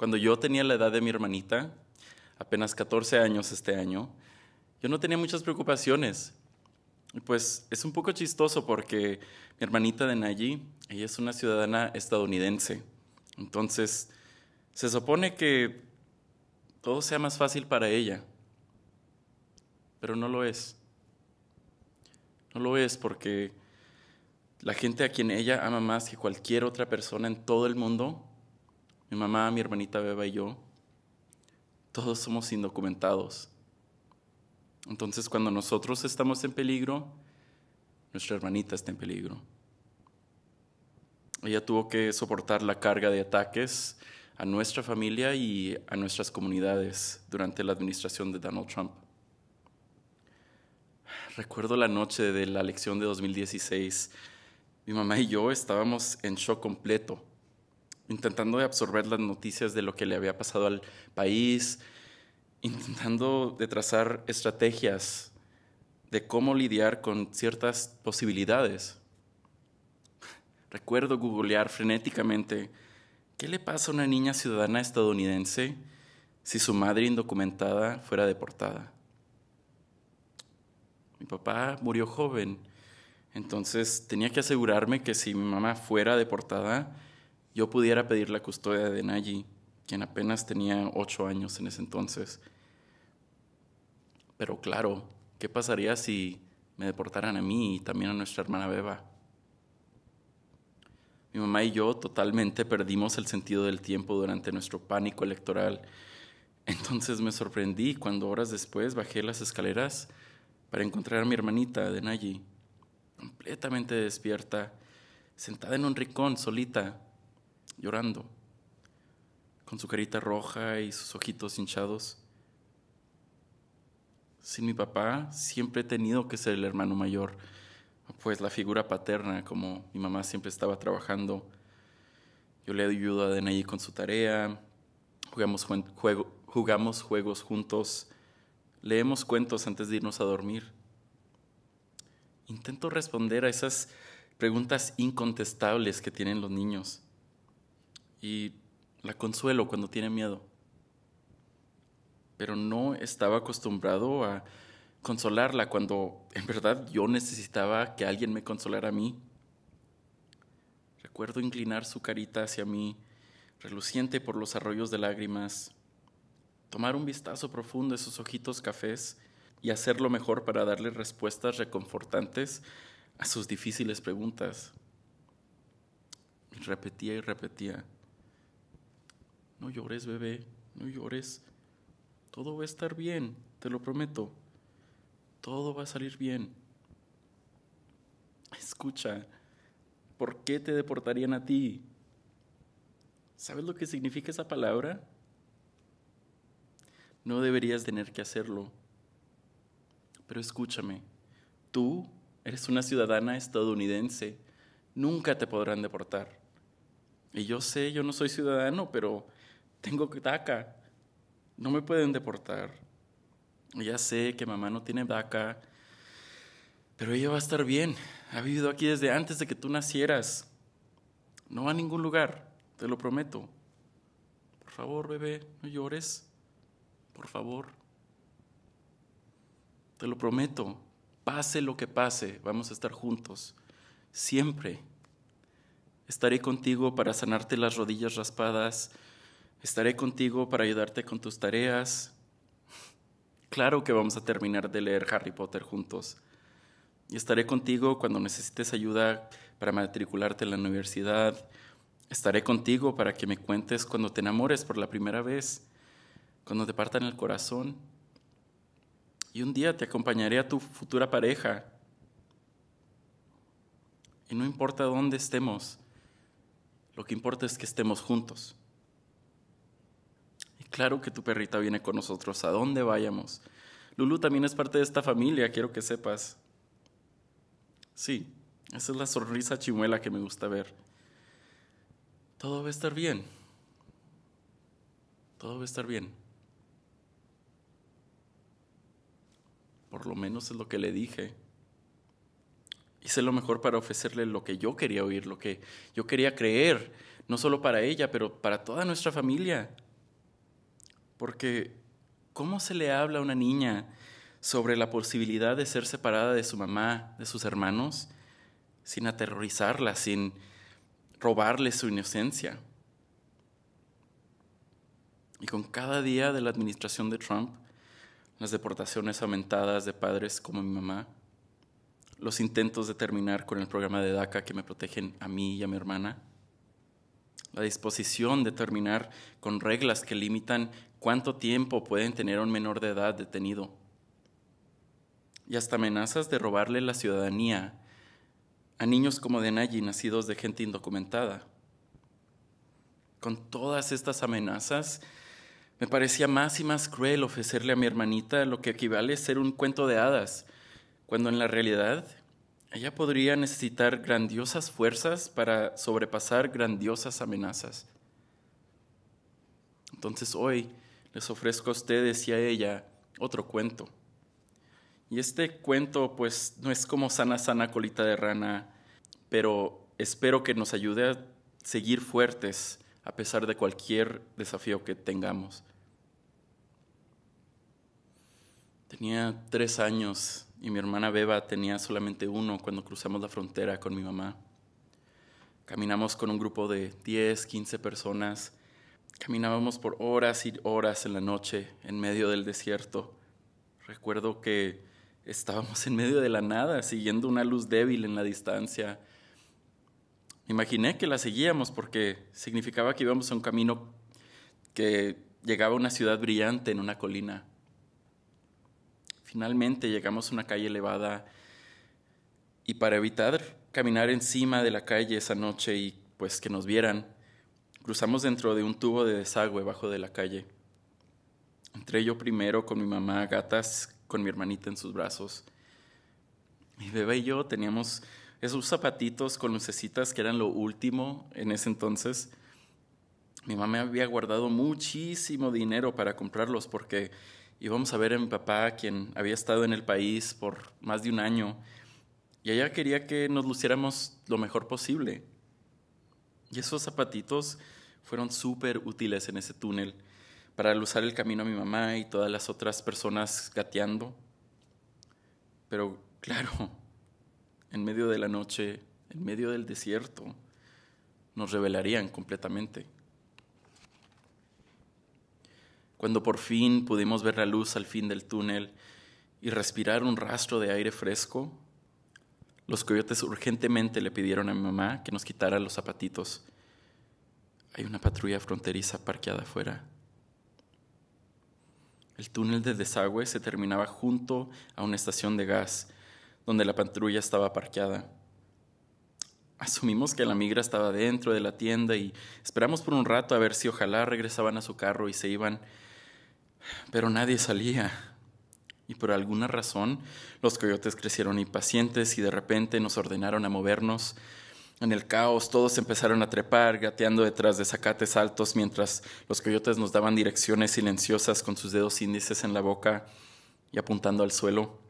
Cuando yo tenía la edad de mi hermanita, apenas 14 años este año, yo no tenía muchas preocupaciones. Pues es un poco chistoso porque mi hermanita de Nayi, ella es una ciudadana estadounidense. Entonces, se supone que todo sea más fácil para ella, pero no lo es. No lo es porque la gente a quien ella ama más que cualquier otra persona en todo el mundo mi mamá, mi hermanita Beba y yo, todos somos indocumentados. Entonces cuando nosotros estamos en peligro, nuestra hermanita está en peligro. Ella tuvo que soportar la carga de ataques a nuestra familia y a nuestras comunidades durante la administración de Donald Trump. Recuerdo la noche de la elección de 2016. Mi mamá y yo estábamos en shock completo intentando de absorber las noticias de lo que le había pasado al país, intentando de trazar estrategias de cómo lidiar con ciertas posibilidades. Recuerdo googlear frenéticamente qué le pasa a una niña ciudadana estadounidense si su madre indocumentada fuera deportada. Mi papá murió joven, entonces tenía que asegurarme que si mi mamá fuera deportada, yo pudiera pedir la custodia de Nayi, quien apenas tenía ocho años en ese entonces. Pero claro, ¿qué pasaría si me deportaran a mí y también a nuestra hermana Beba? Mi mamá y yo totalmente perdimos el sentido del tiempo durante nuestro pánico electoral. Entonces me sorprendí cuando horas después bajé las escaleras para encontrar a mi hermanita de Nayi, completamente despierta, sentada en un rincón solita, llorando, con su carita roja y sus ojitos hinchados. Sin mi papá siempre he tenido que ser el hermano mayor, pues la figura paterna, como mi mamá siempre estaba trabajando. Yo le ayudo a Denaí con su tarea, jugamos, jugamos juegos juntos, leemos cuentos antes de irnos a dormir. Intento responder a esas preguntas incontestables que tienen los niños y la consuelo cuando tiene miedo. Pero no estaba acostumbrado a consolarla cuando en verdad yo necesitaba que alguien me consolara a mí. Recuerdo inclinar su carita hacia mí, reluciente por los arroyos de lágrimas, tomar un vistazo profundo de sus ojitos cafés y hacer lo mejor para darle respuestas reconfortantes a sus difíciles preguntas. repetía y repetía no llores bebé, no llores, todo va a estar bien, te lo prometo, todo va a salir bien. Escucha, ¿por qué te deportarían a ti? ¿Sabes lo que significa esa palabra? No deberías tener que hacerlo. Pero escúchame, tú eres una ciudadana estadounidense, nunca te podrán deportar. Y yo sé, yo no soy ciudadano, pero tengo DACA, no me pueden deportar. Ya sé que mamá no tiene DACA, pero ella va a estar bien. Ha vivido aquí desde antes de que tú nacieras. No va a ningún lugar, te lo prometo. Por favor, bebé, no llores. Por favor. Te lo prometo. Pase lo que pase, vamos a estar juntos. Siempre. Estaré contigo para sanarte las rodillas raspadas Estaré contigo para ayudarte con tus tareas. Claro que vamos a terminar de leer Harry Potter juntos. Y estaré contigo cuando necesites ayuda para matricularte en la universidad. Estaré contigo para que me cuentes cuando te enamores por la primera vez, cuando te partan el corazón. Y un día te acompañaré a tu futura pareja. Y no importa dónde estemos, lo que importa es que estemos juntos. Claro que tu perrita viene con nosotros a donde vayamos. Lulu también es parte de esta familia, quiero que sepas. Sí, esa es la sonrisa chimuela que me gusta ver. Todo va a estar bien. Todo va a estar bien. Por lo menos es lo que le dije. Hice lo mejor para ofrecerle lo que yo quería oír, lo que yo quería creer, no solo para ella, pero para toda nuestra familia. Porque, ¿cómo se le habla a una niña sobre la posibilidad de ser separada de su mamá, de sus hermanos, sin aterrorizarla, sin robarle su inocencia? Y con cada día de la administración de Trump, las deportaciones aumentadas de padres como mi mamá, los intentos de terminar con el programa de DACA que me protegen a mí y a mi hermana, la disposición de terminar con reglas que limitan cuánto tiempo pueden tener a un menor de edad detenido, y hasta amenazas de robarle la ciudadanía a niños como Denayi nacidos de gente indocumentada. Con todas estas amenazas, me parecía más y más cruel ofrecerle a mi hermanita lo que equivale a ser un cuento de hadas, cuando en la realidad ella podría necesitar grandiosas fuerzas para sobrepasar grandiosas amenazas. Entonces hoy les ofrezco a ustedes y a ella otro cuento. Y este cuento pues no es como sana, sana colita de rana, pero espero que nos ayude a seguir fuertes a pesar de cualquier desafío que tengamos. Tenía tres años y mi hermana Beba tenía solamente uno cuando cruzamos la frontera con mi mamá. Caminamos con un grupo de 10, 15 personas. Caminábamos por horas y horas en la noche en medio del desierto. Recuerdo que estábamos en medio de la nada, siguiendo una luz débil en la distancia. Imaginé que la seguíamos porque significaba que íbamos a un camino que llegaba a una ciudad brillante en una colina. Finalmente llegamos a una calle elevada y para evitar caminar encima de la calle esa noche y pues que nos vieran, cruzamos dentro de un tubo de desagüe bajo de la calle. Entré yo primero con mi mamá gatas, con mi hermanita en sus brazos. Mi bebé y yo teníamos esos zapatitos con lucecitas que eran lo último en ese entonces. Mi mamá había guardado muchísimo dinero para comprarlos porque y vamos a ver a mi papá, quien había estado en el país por más de un año, y ella quería que nos luciéramos lo mejor posible. Y esos zapatitos fueron súper útiles en ese túnel para luzar el camino a mi mamá y todas las otras personas gateando. Pero claro, en medio de la noche, en medio del desierto, nos revelarían completamente cuando por fin pudimos ver la luz al fin del túnel y respirar un rastro de aire fresco, los coyotes urgentemente le pidieron a mi mamá que nos quitara los zapatitos. Hay una patrulla fronteriza parqueada afuera. El túnel de desagüe se terminaba junto a una estación de gas, donde la patrulla estaba parqueada. Asumimos que la migra estaba dentro de la tienda y esperamos por un rato a ver si ojalá regresaban a su carro y se iban pero nadie salía. Y por alguna razón los coyotes crecieron impacientes y de repente nos ordenaron a movernos. En el caos todos empezaron a trepar, gateando detrás de zacates altos mientras los coyotes nos daban direcciones silenciosas con sus dedos índices en la boca y apuntando al suelo.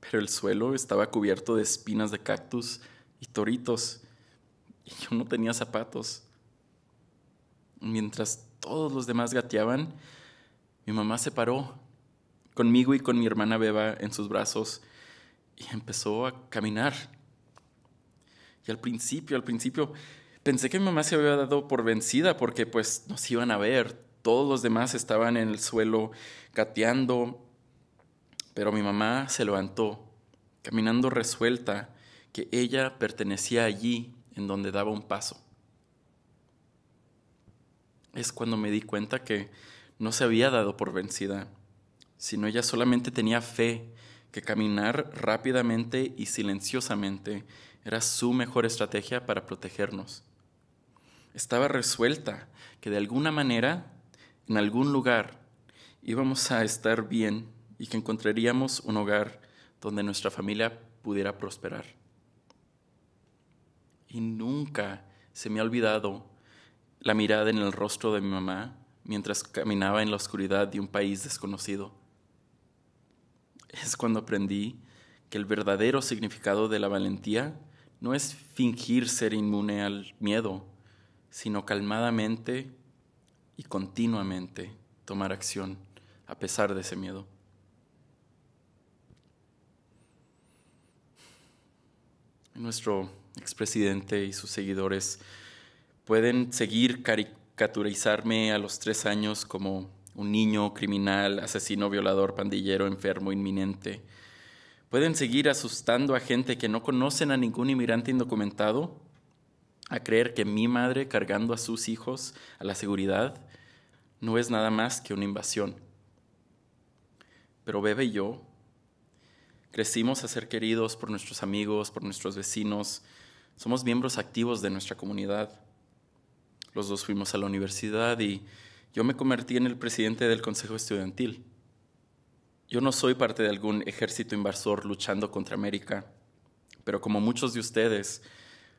Pero el suelo estaba cubierto de espinas de cactus y toritos y yo no tenía zapatos. Mientras todos los demás gateaban, mi mamá se paró conmigo y con mi hermana Beba en sus brazos y empezó a caminar. Y al principio, al principio, pensé que mi mamá se había dado por vencida porque pues nos iban a ver. Todos los demás estaban en el suelo gateando, pero mi mamá se levantó, caminando resuelta, que ella pertenecía allí en donde daba un paso. Es cuando me di cuenta que no se había dado por vencida, sino ella solamente tenía fe que caminar rápidamente y silenciosamente era su mejor estrategia para protegernos. Estaba resuelta que de alguna manera, en algún lugar, íbamos a estar bien y que encontraríamos un hogar donde nuestra familia pudiera prosperar. Y nunca se me ha olvidado la mirada en el rostro de mi mamá mientras caminaba en la oscuridad de un país desconocido. Es cuando aprendí que el verdadero significado de la valentía no es fingir ser inmune al miedo, sino calmadamente y continuamente tomar acción a pesar de ese miedo. Nuestro expresidente y sus seguidores pueden seguir cari a los tres años como un niño criminal, asesino, violador, pandillero, enfermo, inminente. Pueden seguir asustando a gente que no conocen a ningún inmigrante indocumentado, a creer que mi madre cargando a sus hijos a la seguridad no es nada más que una invasión. Pero Bebe y yo crecimos a ser queridos por nuestros amigos, por nuestros vecinos, somos miembros activos de nuestra comunidad los dos fuimos a la universidad y yo me convertí en el presidente del Consejo Estudiantil. Yo no soy parte de algún ejército invasor luchando contra América, pero como muchos de ustedes,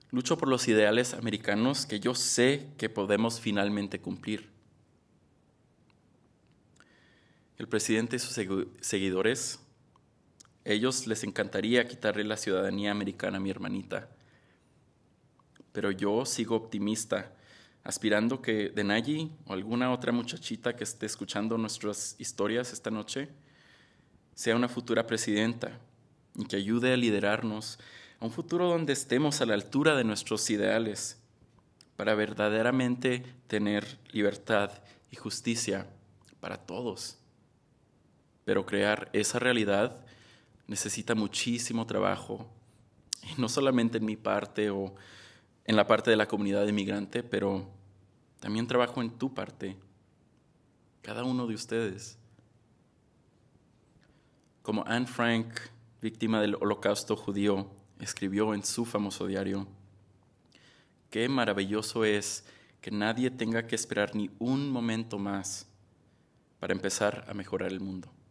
lucho por los ideales americanos que yo sé que podemos finalmente cumplir. El presidente y sus seguidores, ellos les encantaría quitarle la ciudadanía americana a mi hermanita, pero yo sigo optimista aspirando que Denayi o alguna otra muchachita que esté escuchando nuestras historias esta noche sea una futura presidenta y que ayude a liderarnos a un futuro donde estemos a la altura de nuestros ideales para verdaderamente tener libertad y justicia para todos. Pero crear esa realidad necesita muchísimo trabajo, y no solamente en mi parte o en la parte de la comunidad inmigrante, pero también trabajo en tu parte, cada uno de ustedes. Como Anne Frank, víctima del holocausto judío, escribió en su famoso diario, qué maravilloso es que nadie tenga que esperar ni un momento más para empezar a mejorar el mundo.